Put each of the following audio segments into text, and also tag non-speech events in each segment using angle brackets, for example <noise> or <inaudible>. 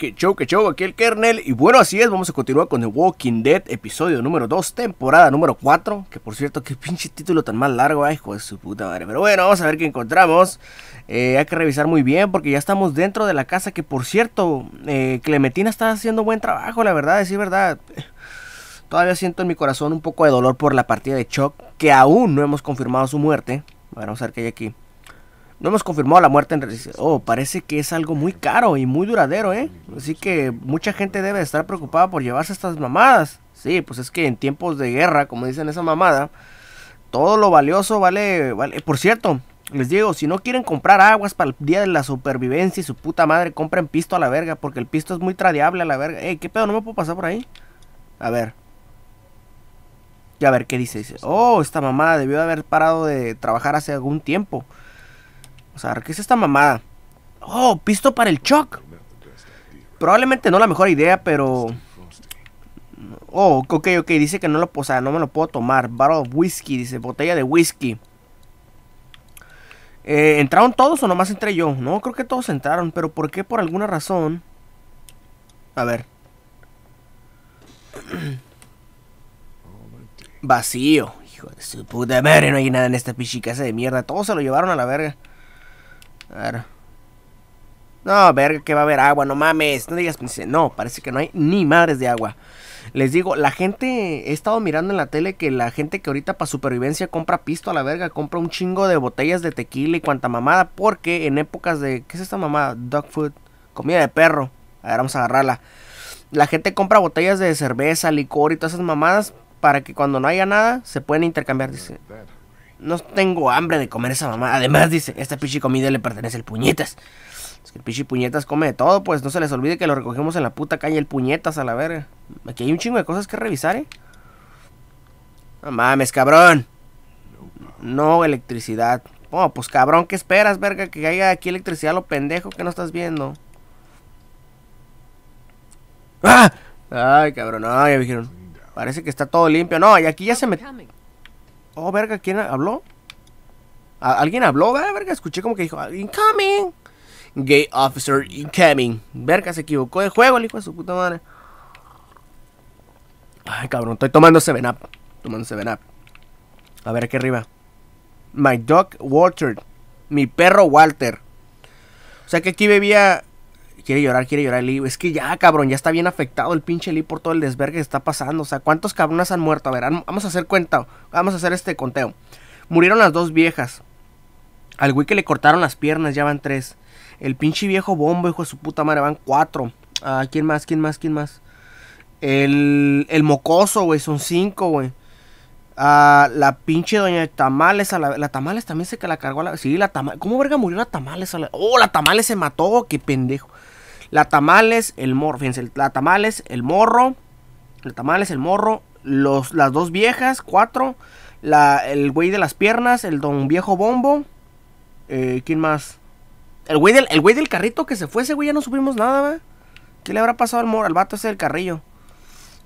Que show, que show, aquí el kernel. Y bueno, así es, vamos a continuar con The Walking Dead, episodio número 2, temporada número 4. Que por cierto, qué pinche título tan mal largo, hijo de su puta madre. Pero bueno, vamos a ver qué encontramos. Eh, hay que revisar muy bien porque ya estamos dentro de la casa. Que por cierto, eh, Clementina está haciendo buen trabajo, la verdad, decir verdad. Todavía siento en mi corazón un poco de dolor por la partida de Chuck, que aún no hemos confirmado su muerte. A vamos a ver qué hay aquí. No hemos confirmado la muerte en Oh, parece que es algo muy caro y muy duradero, ¿eh? Así que mucha gente debe estar preocupada por llevarse estas mamadas. Sí, pues es que en tiempos de guerra, como dicen esa mamada, todo lo valioso vale, Por cierto, les digo, si no quieren comprar aguas para el día de la supervivencia y su puta madre, compren pisto a la verga, porque el pisto es muy tradeable a la verga. Ey, ¿qué pedo? ¿No me puedo pasar por ahí? A ver. Y a ver qué dice. oh, esta mamada debió de haber parado de trabajar hace algún tiempo. O sea, ¿qué es esta mamada? Oh, pisto para el choc Probablemente no la mejor idea, pero... Oh, ok, ok, dice que no lo, o no me lo puedo tomar. Bottle of whisky, dice, botella de whisky. Eh, ¿Entraron todos o nomás entré yo? No, creo que todos entraron, pero ¿por qué por alguna razón? A ver. <clears throat> Vacío. Hijo de su puta madre, no hay nada en esta pichicasa de mierda. Todos se lo llevaron a la verga. A ver. No, verga, que va a haber agua, no mames. No digas, no, parece que no hay ni madres de agua. Les digo, la gente, he estado mirando en la tele que la gente que ahorita para supervivencia compra pisto a la verga, compra un chingo de botellas de tequila y cuanta mamada, porque en épocas de, ¿qué es esta mamada? Dog food, comida de perro. A ver, vamos a agarrarla. La gente compra botellas de cerveza, licor y todas esas mamadas para que cuando no haya nada se pueden intercambiar. Dice. No tengo hambre de comer esa mamá. Además, dice, esta pichi comida le pertenece al puñetas. Es que el pichi puñetas come de todo, pues no se les olvide que lo recogemos en la puta calle el puñetas a la verga. Aquí hay un chingo de cosas que revisar, eh. No mames, cabrón. No electricidad. Oh, pues cabrón, ¿qué esperas, verga? Que haya aquí electricidad, lo pendejo que no estás viendo. ¡Ah! Ay, cabrón, no, ya dijeron. Parece que está todo limpio. No, y aquí ya se me Oh, verga, ¿quién habló? ¿Alguien habló? verga, escuché como que dijo, incoming. Gay officer incoming. Verga, se equivocó de juego el hijo de su puta madre. Ay, cabrón, estoy tomando 7 up. Tomando 7 up. A ver aquí arriba. My dog Walter. Mi perro Walter. O sea que aquí bebía quiere llorar, quiere llorar el Lee. Es que ya, cabrón, ya está bien afectado el pinche Lee por todo el desvergue que está pasando. O sea, ¿cuántos cabronas han muerto? A ver, vamos a hacer cuenta. Vamos a hacer este conteo. Murieron las dos viejas. Al güey que le cortaron las piernas, ya van tres. El pinche viejo bombo, hijo de su puta madre, van cuatro. a ah, ¿Quién más? ¿Quién más? ¿Quién más? El, mocoso, güey, son cinco, güey. Ah, la pinche doña Tamales, a la, Tamales también se que la cargó a la... Sí, la Tamales... ¿Cómo verga murió la Tamales? A oh, la Tamales se mató, qué pendejo. La tamales, el morro. Fíjense, la tamales, el morro. La tamales, el morro. Los, las dos viejas, cuatro. La, el güey de las piernas, el don viejo bombo. Eh, ¿Quién más? El güey, del, el del carrito que se fue, ese güey ya no supimos nada, ¿verdad? ¿Qué le habrá pasado al, morro, al vato ese del carrillo?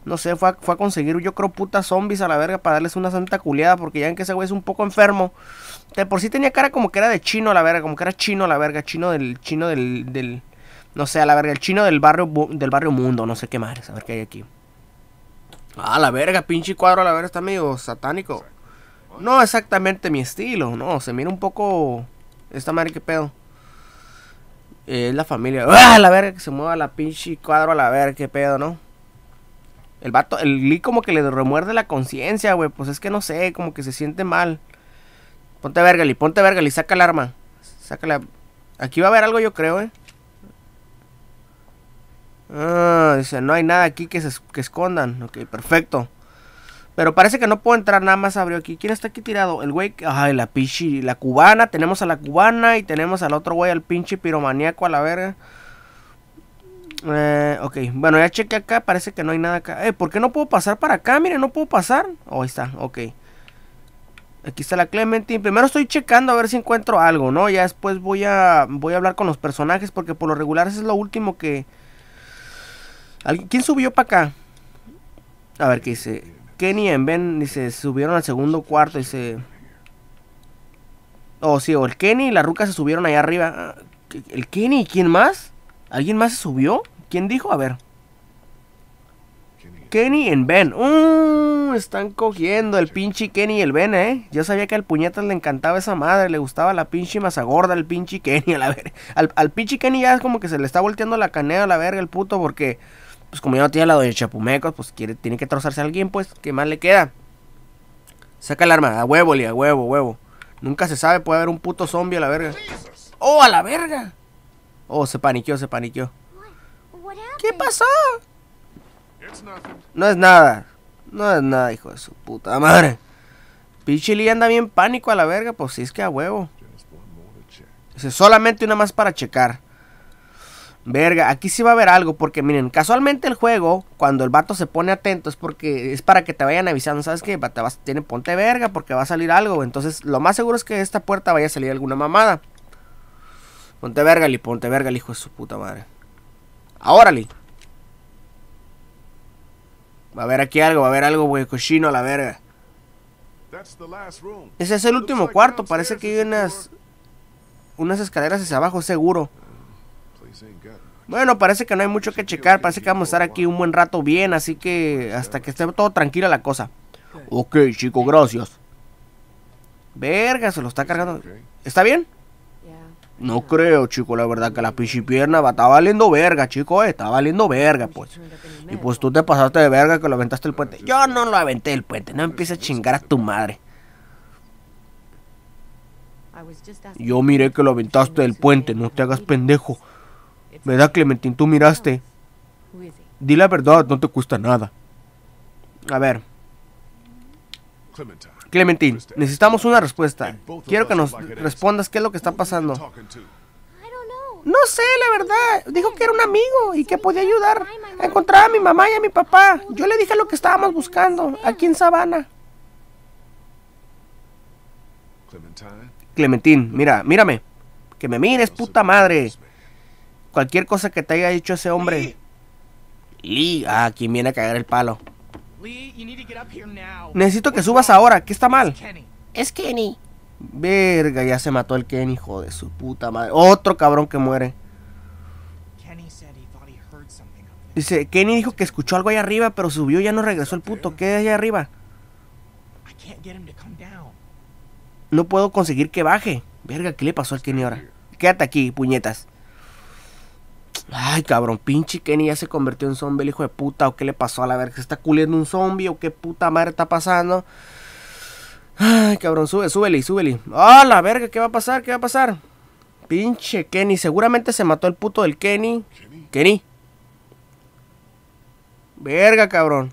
No sé, fue a, a conseguir, yo creo, putas zombies a la verga para darles una santa culiada. Porque ya ven que ese güey es un poco enfermo. De por sí tenía cara como que era de chino a la verga, como que era chino a la verga, chino del. chino del no sé, a la verga, el chino del barrio del barrio mundo, no sé qué madre a ver qué hay aquí. Ah, la verga, pinche cuadro a la verga está amigo satánico. No exactamente mi estilo, no, se mira un poco esta madre qué pedo. es la familia. <laughs> ¡Ah, la verga que se mueva la pinche cuadro a la verga, qué pedo, ¿no? El vato, el Lee como que le remuerde la conciencia, güey. Pues es que no sé, como que se siente mal. Ponte verga, Lee, ponte verga, Lee, saca el arma. Sácala. Aquí va a haber algo, yo creo, eh. Ah, dice, no hay nada aquí que, se, escondan. Ok, perfecto. Pero parece que no puedo entrar, nada más abrió aquí. ¿Quién está aquí tirado? El güey, ay, la pichi, la cubana, tenemos a la cubana y tenemos al otro güey, al pinche piromaníaco a la verga. Eh, ok, bueno, ya chequé acá, parece que no hay nada acá. Eh, ¿por qué no puedo pasar para acá? Mire, no puedo pasar. Oh, ahí está, ok. Aquí está la Clementine. Primero estoy checando a ver si encuentro algo, ¿no? Ya después voy a, voy a hablar con los personajes porque por lo regular es lo último que ¿Quién subió para acá? A ver qué dice. Kenny en Ben dice, subieron al segundo cuarto, dice. Oh, sí, o el Kenny y la Ruca se subieron allá arriba. Ah, ¿El Kenny y quién más? ¿Alguien más se subió? ¿Quién dijo? A ver. Kenny y Ben. Uh, están cogiendo el pinche Kenny y el Ben, ¿eh? Yo sabía que al puñetas le encantaba esa madre, le gustaba la pinche gorda el pinche Kenny, a la ver. Al, al pinche Kenny ya es como que se le está volteando la canea a la verga el puto porque pues como ya no tiene la doña Chapumecos, pues tiene que trozarse a alguien, pues, ¿qué más le queda? Saca el arma, a huevo, li, a huevo, huevo. Nunca se sabe, puede haber un puto zombie a la verga. ¡Oh, a la verga! Oh, se paniqueó, se paniqueó. ¿Qué pasó? No es nada. No es nada, hijo de su puta madre. Pichili anda bien pánico a la verga, pues si es que a huevo. Es solamente una más para checar. Verga, aquí sí va a haber algo, porque miren, casualmente el juego, cuando el vato se pone atento, es porque es para que te vayan avisando, ¿sabes qué? Te tiene, ponte verga, porque va a salir algo. Entonces, lo más seguro es que esta puerta vaya a salir alguna mamada. Ponte verga, Li, ponte verga, hijo de su puta madre. Ahora, Li. Va a haber aquí algo, va a haber algo, güey, cochino a la verga. Ese es el último cuarto, parece que hay unas... Unas escaleras hacia abajo, seguro. Bueno, parece que no hay mucho que checar, parece que vamos a estar aquí un buen rato bien, así que hasta que esté todo tranquila la cosa. Ok, chico, gracias. Verga, se lo está cargando. ¿Está bien? No creo, chico, la verdad que la pichipierna va, está valiendo verga, chico, eh, está valiendo verga, pues. Y pues tú te pasaste de verga que lo aventaste el puente. Yo no lo aventé el puente, no empieces a chingar a tu madre. Yo miré que lo aventaste del puente, no te hagas pendejo. ¿Verdad, Clementín? Tú miraste. Di la verdad, no te cuesta nada. A ver. Clementín, necesitamos una respuesta. Quiero que nos respondas qué es lo que está pasando. No sé, la verdad. Dijo que era un amigo y que podía ayudar a encontrar a mi mamá y a mi papá. Yo le dije lo que estábamos buscando, aquí en Sabana. Clementín, mira, mírame. Que me mires, puta madre. Cualquier cosa que te haya dicho ese hombre. Lee. Ah, quien viene a cagar el palo. Necesito que subas ahora. ¿Qué está mal? Es Kenny. Verga, ya se mató el Kenny, hijo de su puta madre. Otro cabrón que muere. Dice, Kenny dijo que escuchó algo allá arriba, pero subió y ya no regresó el puto. ¿Qué hay allá arriba? No puedo conseguir que baje. Verga, ¿qué le pasó al Kenny ahora? Quédate aquí, puñetas. Ay, cabrón, pinche Kenny ya se convirtió en zombie, el hijo de puta. ¿O qué le pasó a la verga? ¿Se está culiendo un zombie? ¿O qué puta madre está pasando? Ay, cabrón, sube, súbele, súbele. ¡Ah, la verga! ¿Qué va a pasar? ¿Qué va a pasar? Pinche Kenny, seguramente se mató el puto del Kenny. Kenny. Verga, cabrón.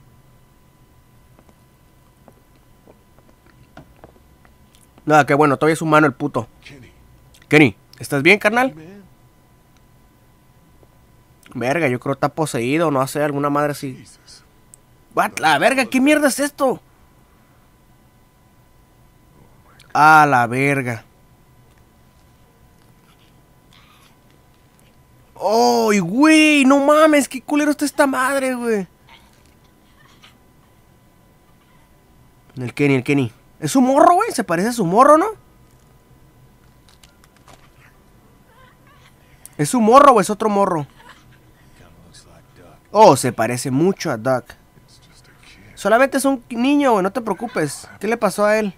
Nada, qué bueno, todavía es humano el puto. Kenny, ¿estás bien, carnal? Verga, yo creo que está poseído, no hace alguna madre así. What, la verga, ¿qué mierda es esto? A la verga. ¡Ay, güey! ¡No mames! ¡Qué culero está esta madre, güey! El Kenny, el Kenny. Es un morro, güey. Se parece a su morro, ¿no? Es un morro o es otro morro. Oh, se parece mucho a Doug. Solamente es un niño, no te preocupes. ¿Qué le pasó a él?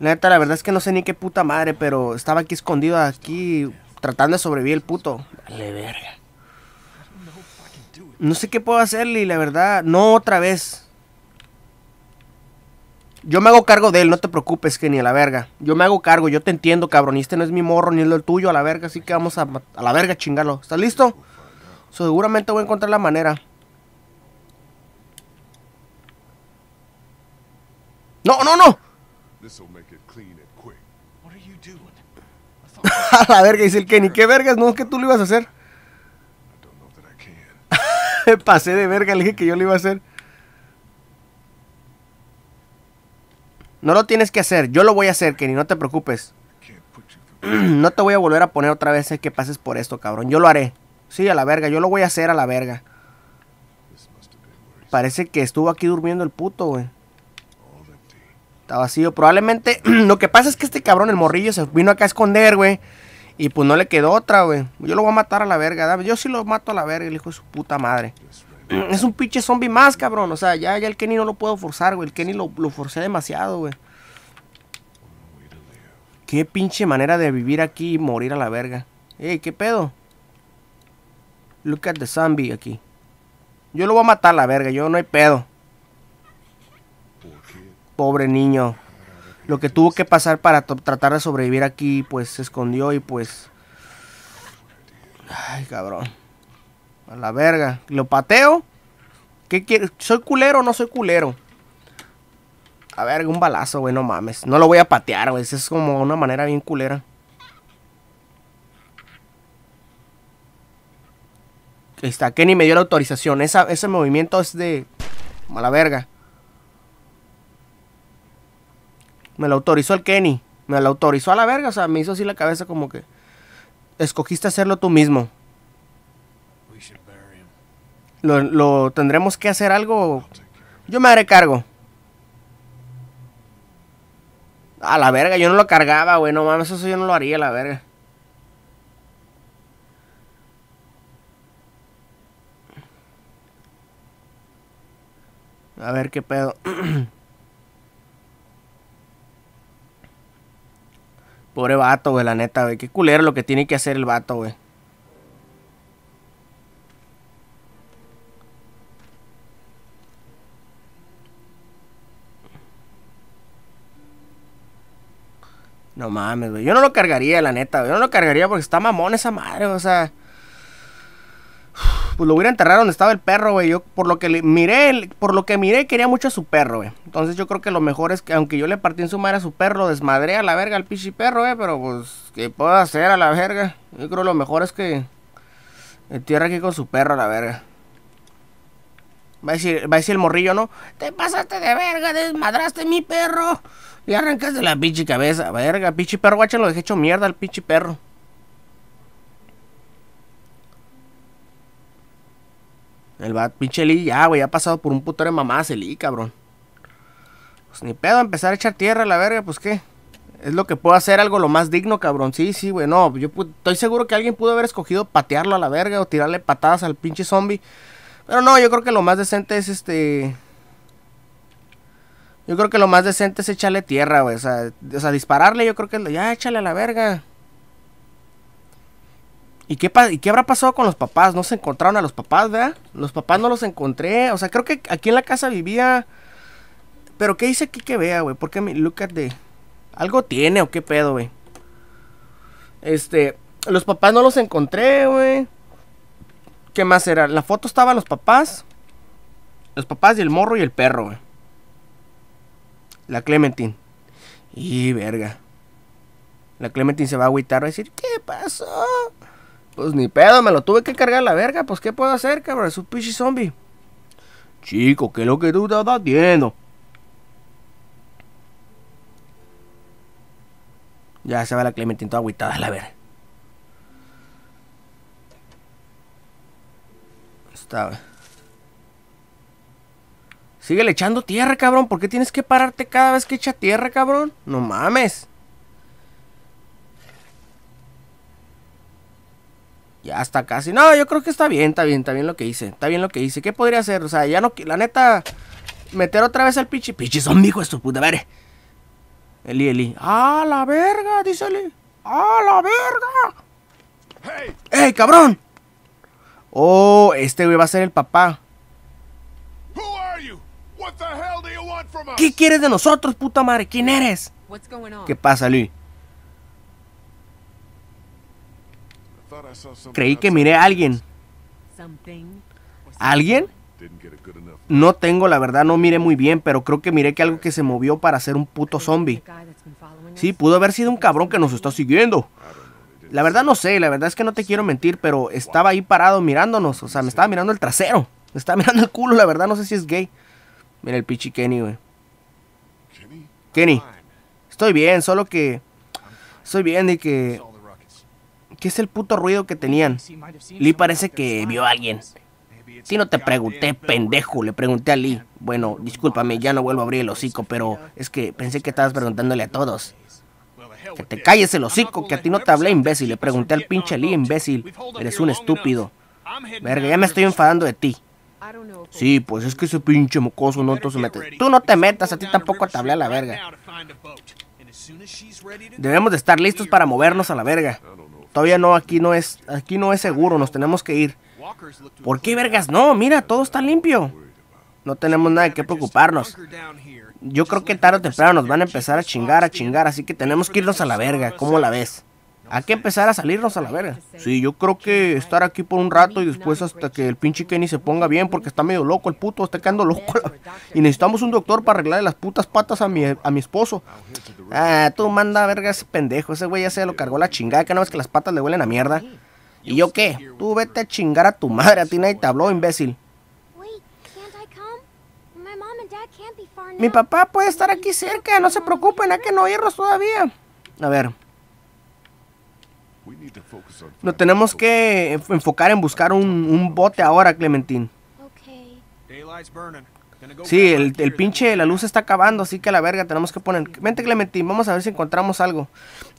La neta, la verdad es que no sé ni qué puta madre, pero estaba aquí escondido aquí tratando de sobrevivir el puto. Dale verga. No sé qué puedo hacerle y la verdad, no otra vez. Yo me hago cargo de él, no te preocupes, que ni a la verga. Yo me hago cargo, yo te entiendo, cabrón. este no es mi morro, ni es lo tuyo, a la verga. Así que vamos a, a la verga chingarlo. ¿Estás listo? seguramente voy a encontrar la manera. No, no, no. <laughs> A la verga, dice el Kenny. ¿Qué vergas? No, es que tú lo ibas a hacer. <laughs> pasé de verga, le dije que yo lo iba a hacer. No lo tienes que hacer, yo lo voy a hacer, Kenny, no te preocupes. <clears throat> no te voy a volver a poner otra vez que pases por esto, cabrón. Yo lo haré. Sí, a la verga, yo lo voy a hacer a la verga. Parece que estuvo aquí durmiendo el puto, güey. Está vacío. Probablemente <clears throat> lo que pasa es que este cabrón, el morrillo, se vino acá a esconder, güey. Y pues no le quedó otra, güey. Yo lo voy a matar a la verga. Dame. Yo sí lo mato a la verga, el hijo de su puta madre. <clears throat> Es un pinche zombie más, cabrón. O sea, ya, ya el Kenny no lo puedo forzar, güey. El Kenny lo, lo forcé demasiado, güey. Qué pinche manera de vivir aquí y morir a la verga. Ey, ¿qué pedo? Look at the zombie aquí. Yo lo voy a matar la verga, yo no hay pedo. Pobre niño. Lo que tuvo que pasar para tratar de sobrevivir aquí, pues se escondió y pues... Ay, cabrón. A la verga. ¿Lo pateo? ¿Qué quieres? ¿Soy culero o no soy culero? A ver, un balazo, güey, no mames. No lo voy a patear, güey. es como una manera bien culera. está, Kenny me dio la autorización. ese movimiento es de... Mala verga. Me lo autorizó el Kenny. Me lo autorizó a la verga. O sea, me hizo así la cabeza como que... Escogiste hacerlo tú mismo. Lo, tendremos que hacer algo. Yo me haré cargo. A la verga, yo no lo cargaba, güey. No mames, eso yo no lo haría, la verga. A ver qué pedo. <clears throat> Pobre vato, güey, la neta, güey. Qué culero lo que tiene que hacer el vato, güey. No mames, güey. Yo no lo cargaría, la neta, güey. Yo no lo cargaría porque está mamón esa madre, o sea pues lo hubiera enterrado donde estaba el perro, güey. Yo por lo que le miré, por lo que miré, quería mucho a su perro, güey. Entonces yo creo que lo mejor es que, aunque yo le partí en su madre a su perro, lo desmadré a la verga al pichi perro, güey. Pero pues, ¿qué puedo hacer a la verga? Yo creo que lo mejor es que tierra aquí con su perro a la verga. Va a decir, va a decir el morrillo, ¿no? Te pasaste de verga, desmadraste mi perro. Y arrancaste la pinche cabeza, verga, pichi perro, guacha, lo dejé hecho mierda al pinche perro. El bat, pinche Lee, ya, güey, ha pasado por un puto de mamás el Lee, cabrón. Pues ni pedo, empezar a echar tierra a la verga, pues qué. Es lo que puedo hacer, algo lo más digno, cabrón. Sí, sí, güey, no, yo estoy seguro que alguien pudo haber escogido patearlo a la verga o tirarle patadas al pinche zombie. Pero no, yo creo que lo más decente es este. Yo creo que lo más decente es echarle tierra, güey. O sea, o sea dispararle, yo creo que ya échale a la verga. ¿Y qué, habrá pasado con los papás? ¿No se encontraron a los papás, verdad? Los papás no los encontré. O sea, creo que aquí en la casa vivía. Pero ¿qué dice aquí que vea, güey? ¿Por qué mi look Algo tiene o qué pedo, güey? Este, los papás no los encontré, güey. ¿Qué más era? La foto estaba los papás. Los papás y el morro y el perro, güey. La Clementine. Y verga. La Clementine se va a agüitar, va a decir, ¿qué pasó? Pues ni pedo, me lo tuve que cargar la verga. Pues qué puedo hacer, cabrón, es un pichi zombie. Chico, ¿qué es lo que tú estás haciendo? Ya se va la Clementine toda a la verga. Está, Sigue echando tierra, cabrón. ¿Por qué tienes que pararte cada vez que echa tierra, cabrón? No mames. Ya está casi. No, yo creo que está bien, está bien, está bien lo que hice. Está bien lo que hice. ¿Qué podría hacer? O sea, ya no. La neta. Meter otra vez al pichi. Pichi son hijo de su puta madre. Eli, Eli. ¡Ah, la verga! Dice Eli. ¡Ah, la verga! ¡Hey! ¡Ey, cabrón! Oh, este güey va a ser el papá. ¿Qué quieres de nosotros, puta madre? ¿Quién eres? ¿Qué pasa, Luis Creí que miré a alguien. ¿Alguien? No tengo, la verdad, no miré muy bien, pero creo que miré que algo que se movió para ser un puto zombie. Sí, pudo haber sido un cabrón que nos está siguiendo. La verdad no sé, la verdad es que no te quiero mentir, pero estaba ahí parado mirándonos. O sea, me estaba mirando el trasero. Me estaba <laughs> mirando el culo, la verdad no sé si es gay. Mira el pichi Kenny, güey. Kenny, estoy bien, solo que... Estoy bien de que ¿Qué es el puto ruido que tenían? Lee parece que vio a alguien. Si no te pregunté, pendejo, le pregunté a Lee. Bueno, discúlpame, ya no vuelvo a abrir el hocico, pero es que pensé que estabas preguntándole a todos. Que te calles el hocico, que a ti no te hablé, imbécil. Le pregunté al pinche Lee, imbécil. Eres un estúpido. Verga, ya me estoy enfadando de ti. Sí, pues es que ese pinche mocoso no te se mete. Tú no te metas, a ti tampoco te hablé a la verga. Debemos de estar listos para movernos a la verga. Todavía no, aquí no es, aquí no es seguro, nos tenemos que ir. ¿Por qué vergas? No, mira, todo está limpio. No tenemos nada de qué preocuparnos. Yo creo que tarde o temprano nos van a empezar a chingar, a chingar, así que tenemos que irnos a la verga, ¿cómo la ves? Hay que empezar a salirnos a la verga. Sí, yo creo que estar aquí por un rato y después hasta que el pinche Kenny se ponga bien porque está medio loco el puto, está quedando loco. Y necesitamos un doctor para arreglarle las putas patas a mi, a mi esposo. Ah, tú manda a verga ese pendejo, ese güey ya se lo cargó la chingada, que no ves que las patas le huelen a mierda. ¿Y yo qué? Tú vete a chingar a tu madre, a ti nadie te habló, imbécil. Mi papá puede estar aquí cerca, no se preocupen, hay que no irnos todavía. A ver, lo tenemos que enfocar en buscar un, bote ahora, Clementine. Sí, el, pinche, la luz está acabando, así que a la verga, tenemos que poner... Vente Clementín, vamos a ver si encontramos algo.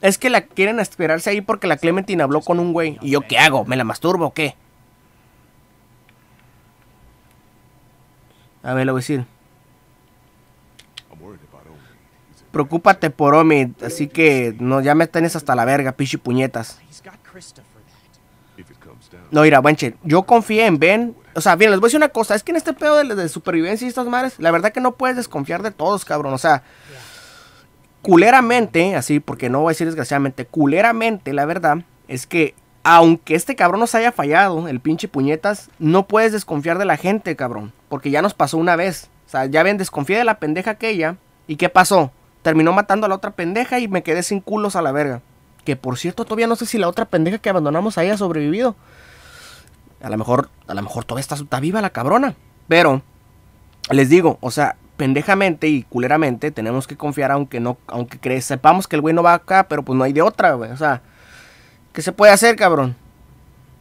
Es que la quieren esperarse ahí porque la Clementine habló con un güey. ¿Y yo qué hago? ¿Me la masturbo o qué? A ver, lo voy a decir. preocúpate por Omi, así que no, ya me tenés hasta la verga, Pinche puñetas. No, mira, Buenche... yo confié en Ben. O sea, bien, les voy a decir una cosa. Es que en este pedo de, supervivencia y estas madres, la verdad que no puedes desconfiar de todos, cabrón. O sea, culeramente, así, porque no voy a decir desgraciadamente, culeramente, la verdad, es que aunque este cabrón nos haya fallado, el pinche puñetas, no puedes desconfiar de la gente, cabrón. Porque ya nos pasó una vez. O sea, ya ven, desconfía de la pendeja aquella. ¿Y qué pasó? terminó matando a la otra pendeja y me quedé sin culos a la verga. Que por cierto, todavía no sé si la otra pendeja que abandonamos ahí ha sobrevivido. A lo mejor, a lo mejor todavía está, viva la cabrona. Pero, les digo, o sea, pendejamente y culeramente tenemos que confiar aunque no, aunque crees, sepamos que el güey no va acá, pero pues no hay de otra, güey. O sea, ¿qué se puede hacer, cabrón?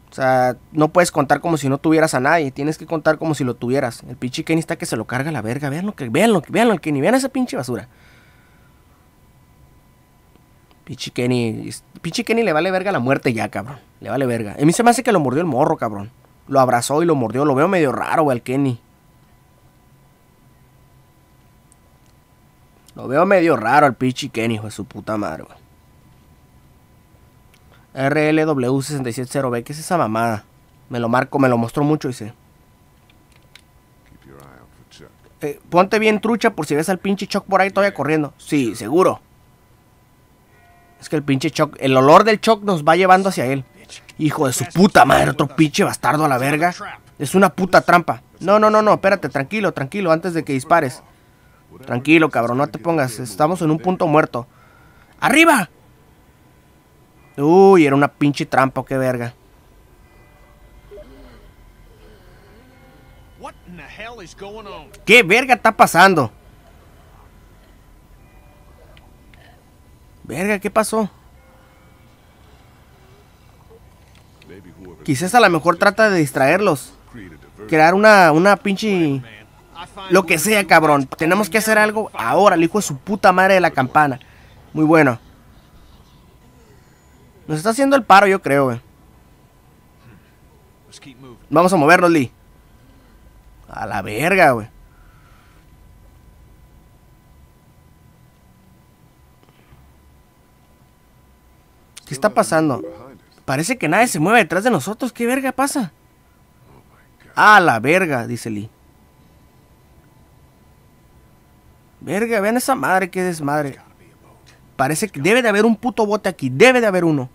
O sea, no puedes contar como si no tuvieras a nadie, tienes que contar como si lo tuvieras. El pinche Kenny está que se lo carga a la verga, vean lo que, vean lo que, vean lo que, ni vean esa pinche basura. Pichi Kenny, Pichi Kenny le vale verga la muerte ya, cabrón. Le vale verga. A mí se me hace que lo mordió el morro, cabrón. Lo abrazó y lo mordió. Lo veo medio raro, güey, al Kenny. Lo veo medio raro al Pichi Kenny, hijo su puta madre, güey. RLW670B, ¿qué es esa mamada? Me lo marco, me lo mostró mucho y eh, ponte bien trucha por si ves al pinche Chuck por ahí todavía corriendo. Sí, seguro. Es que el pinche Choc, el olor del Choc nos va llevando hacia él. Hijo de su puta madre, otro pinche bastardo a la verga. Es una puta trampa. No, no, no, no, espérate, tranquilo, tranquilo, antes de que dispares. Tranquilo, cabrón, no te pongas. Estamos en un punto muerto. ¡Arriba! Uy, era una pinche trampa, qué verga. ¿Qué verga está pasando? Verga, ¿qué pasó? Quizás a lo mejor trata de distraerlos. Crear una, pinche... Lo que sea, cabrón. Tenemos que hacer algo ahora. El hijo de su puta madre de la campana. Muy bueno. Nos está haciendo el paro, yo creo, güey. Vamos a movernos, Lee. A la verga, güey. ¿Qué está pasando? Parece que nadie se mueve detrás de nosotros. ¿Qué verga pasa? Ah, la verga, dice Lee. Verga, vean esa madre, qué desmadre. Parece que debe de haber un puto bote aquí. Debe de haber uno.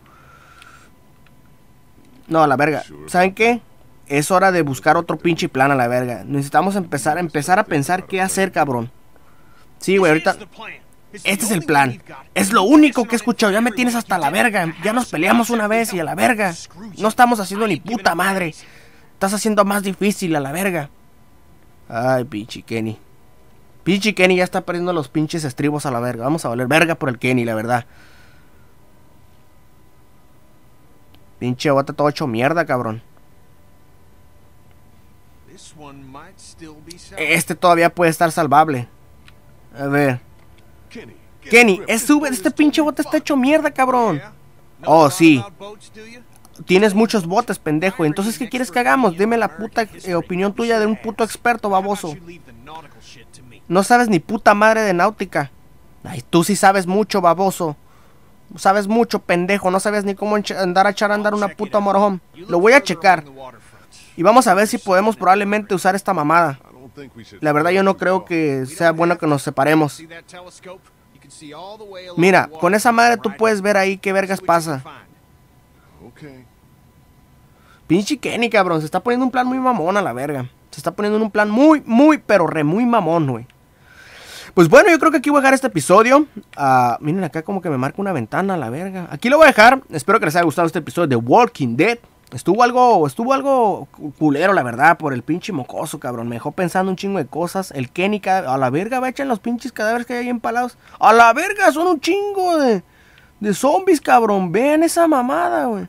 No, a la verga. ¿Saben qué? Es hora de buscar otro pinche plan a la verga. Necesitamos empezar, empezar a pensar qué hacer, cabrón. Sí, güey, ahorita... Este es el plan. Es lo único que he escuchado. Ya me tienes hasta la verga. Ya nos peleamos una vez y a la verga. No estamos haciendo ni puta madre. Estás haciendo más difícil a la verga. Ay, pinche Kenny. Pinche Kenny ya está perdiendo los pinches estribos a la verga. Vamos a valer verga por el Kenny, la verdad. Pinche bota todo hecho mierda, cabrón. Este todavía puede estar salvable. A ver. Kenny, este pinche bote está hecho mierda, cabrón. Oh, sí. Tienes muchos botes, pendejo. Entonces, ¿qué quieres que hagamos? Dime la puta eh, opinión tuya de un puto experto, baboso. No sabes ni puta madre de náutica. Ay, tú sí sabes mucho, baboso. Sabes mucho, pendejo. No sabes ni cómo andar a echar a andar una puta morón. Lo voy a checar. Y vamos a ver si podemos probablemente usar esta mamada. La verdad yo no creo que sea bueno que nos separemos. Mira, con esa madre tú puedes ver ahí qué vergas pasa. Pinche Kenny, cabrón. Se está poniendo un plan muy mamón a la verga. Se está poniendo un plan muy, muy, pero re muy mamón, güey. Pues bueno, yo creo que aquí voy a dejar este episodio. Ah, miren acá como que me marca una ventana a la verga. Aquí lo voy a dejar. Espero que les haya gustado este episodio de Walking Dead. Estuvo algo, estuvo algo culero, la verdad, por el pinche mocoso, cabrón. Me dejó pensando un chingo de cosas. El Kenny, a la verga, va echar los pinches cadáveres que hay ahí empalados. A la verga, son un chingo de, de zombies, cabrón. Vean esa mamada, güey.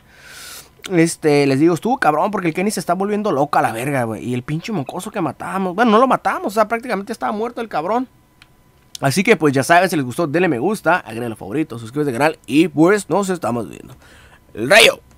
Este, les digo, estuvo cabrón porque el Kenny se está volviendo loco a la verga, güey. Y el pinche mocoso que matamos. Bueno, no lo matamos, o sea, prácticamente estaba muerto el cabrón. Así que pues ya saben, si les gustó, denle me gusta, agreguen los favoritos, suscríbete al canal y pues nos estamos viendo. El rayo.